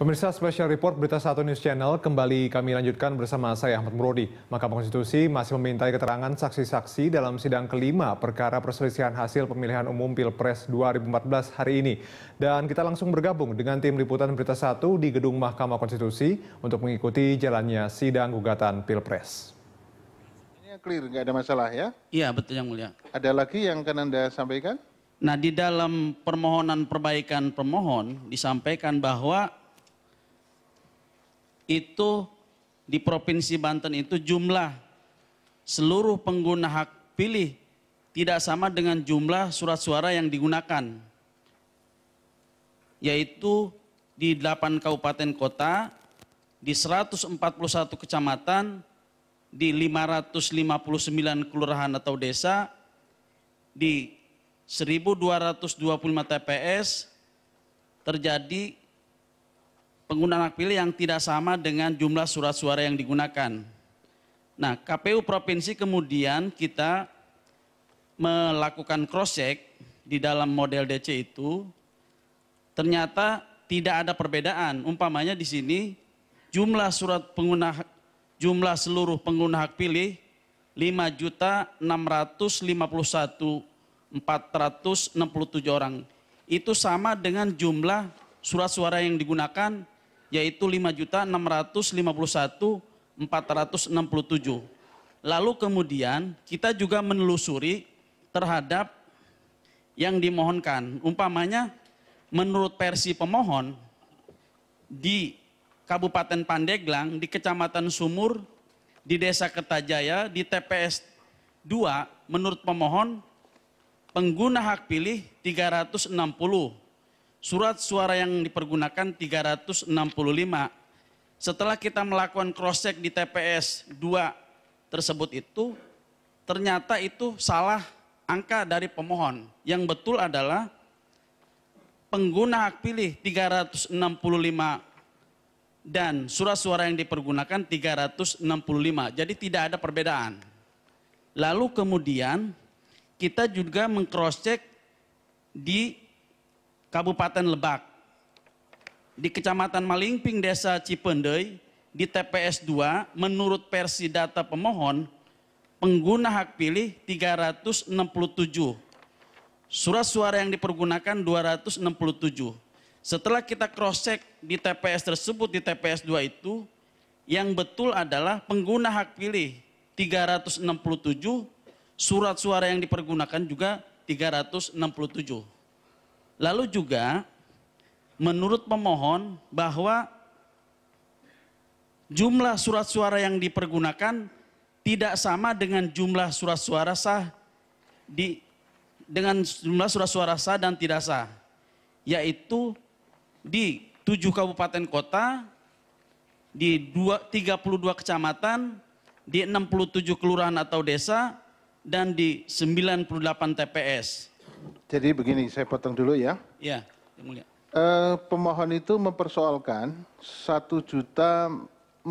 Pemirsa Special Report Berita Satu News Channel kembali kami lanjutkan bersama saya Ahmad Murodi. Mahkamah Konstitusi masih meminta keterangan saksi-saksi dalam sidang kelima perkara perselisihan hasil pemilihan umum Pilpres 2014 hari ini. Dan kita langsung bergabung dengan tim liputan Berita Satu di Gedung Mahkamah Konstitusi untuk mengikuti jalannya sidang gugatan Pilpres. Ini yang clear, nggak ada masalah ya? Iya, betul yang mulia. Ada lagi yang akan Anda sampaikan? Nah, di dalam permohonan perbaikan permohon disampaikan bahwa itu di Provinsi Banten itu jumlah seluruh pengguna hak pilih tidak sama dengan jumlah surat suara yang digunakan. Yaitu di 8 kabupaten kota, di 141 kecamatan, di 559 kelurahan atau desa, di 1225 TPS terjadi penggunaan hak pilih yang tidak sama dengan jumlah surat suara yang digunakan. Nah, KPU provinsi kemudian kita melakukan cross check di dalam model DC itu ternyata tidak ada perbedaan. Umpamanya di sini jumlah surat pengguna jumlah seluruh pengguna hak pilih 5.651.467 orang. Itu sama dengan jumlah surat suara yang digunakan yaitu 5.651.467. Lalu kemudian kita juga menelusuri terhadap yang dimohonkan. Umpamanya menurut versi pemohon di Kabupaten Pandeglang, di Kecamatan Sumur, di Desa Kertajaya, di TPS 2, menurut pemohon pengguna hak pilih 360 Surat suara yang dipergunakan 365. Setelah kita melakukan cross check di TPS 2 tersebut itu ternyata itu salah angka dari pemohon. Yang betul adalah pengguna hak pilih 365 dan surat suara yang dipergunakan 365. Jadi tidak ada perbedaan. Lalu kemudian kita juga mengcross check di Kabupaten Lebak, di Kecamatan Malingping, Desa Cipendei, di TPS 2, menurut versi data pemohon, pengguna hak pilih 367. Surat suara yang dipergunakan 267. Setelah kita cross-check di TPS tersebut, di TPS 2 itu, yang betul adalah pengguna hak pilih 367, surat suara yang dipergunakan juga 367. Lalu juga menurut pemohon bahwa jumlah surat suara yang dipergunakan tidak sama dengan jumlah surat suara sah di dengan jumlah surat suara sah dan tidak sah yaitu di tujuh kabupaten kota di dua, 32 kecamatan di 67 kelurahan atau desa dan di 98 TPS. Jadi begini, saya potong dulu ya. Iya, Yang Mulia. E, pemohon itu mempersoalkan 1.047.310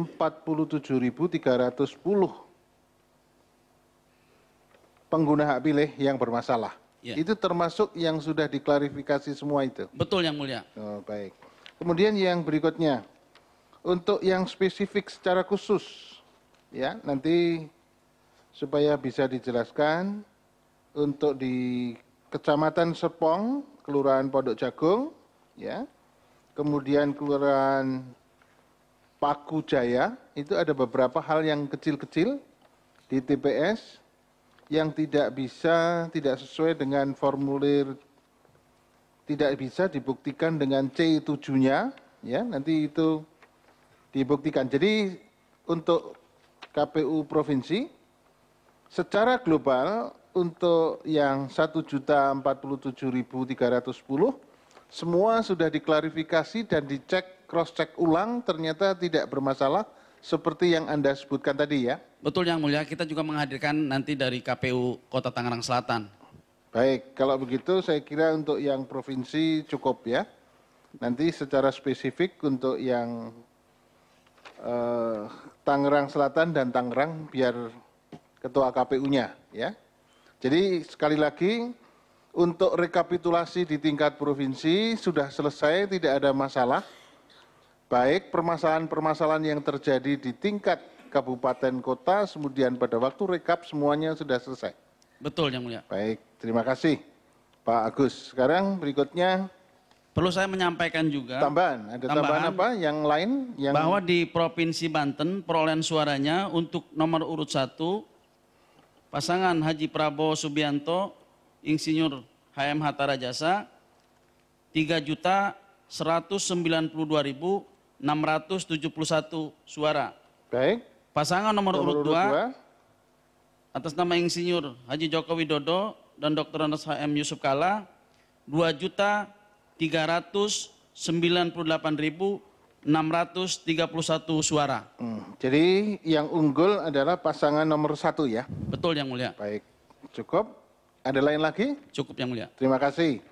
pengguna hak pilih yang bermasalah. Ya. Itu termasuk yang sudah diklarifikasi semua itu. Betul yang mulia. Oh, baik. Kemudian yang berikutnya untuk yang spesifik secara khusus ya nanti supaya bisa dijelaskan untuk di Kecamatan Serpong, Kelurahan Pondok Jagung, ya. Kemudian Kelurahan Paku Jaya, itu ada beberapa hal yang kecil-kecil di TPS yang tidak bisa, tidak sesuai dengan formulir, tidak bisa dibuktikan dengan C7-nya, ya, nanti itu dibuktikan. Jadi untuk KPU provinsi secara global untuk yang satu empat puluh semua sudah diklarifikasi dan dicek cross check ulang ternyata tidak bermasalah seperti yang Anda sebutkan tadi ya. Betul yang mulia, kita juga menghadirkan nanti dari KPU Kota Tangerang Selatan. Baik, kalau begitu saya kira untuk yang provinsi cukup ya. Nanti secara spesifik untuk yang eh, Tangerang Selatan dan Tangerang biar ketua KPU-nya ya jadi sekali lagi untuk rekapitulasi di tingkat provinsi sudah selesai tidak ada masalah baik permasalahan-permasalahan yang terjadi di tingkat kabupaten kota kemudian pada waktu rekap semuanya sudah selesai betul yang mulia baik terima kasih Pak Agus sekarang berikutnya Perlu saya menyampaikan juga tambahan, ada tambahan, tambahan apa yang lain yang bahwa di Provinsi Banten perolehan suaranya untuk nomor urut satu pasangan Haji Prabowo Subianto, Insinyur HM Hatta Rajasa, 3.192.671 suara. Baik. Pasangan nomor, nomor urut dua atas nama Insinyur Haji Joko Widodo dan Dr. Anas HM Yusuf Kala ribu. 631 suara. Hmm, jadi yang unggul adalah pasangan nomor satu ya? Betul yang mulia. Baik, cukup. Ada lain lagi? Cukup yang mulia. Terima kasih.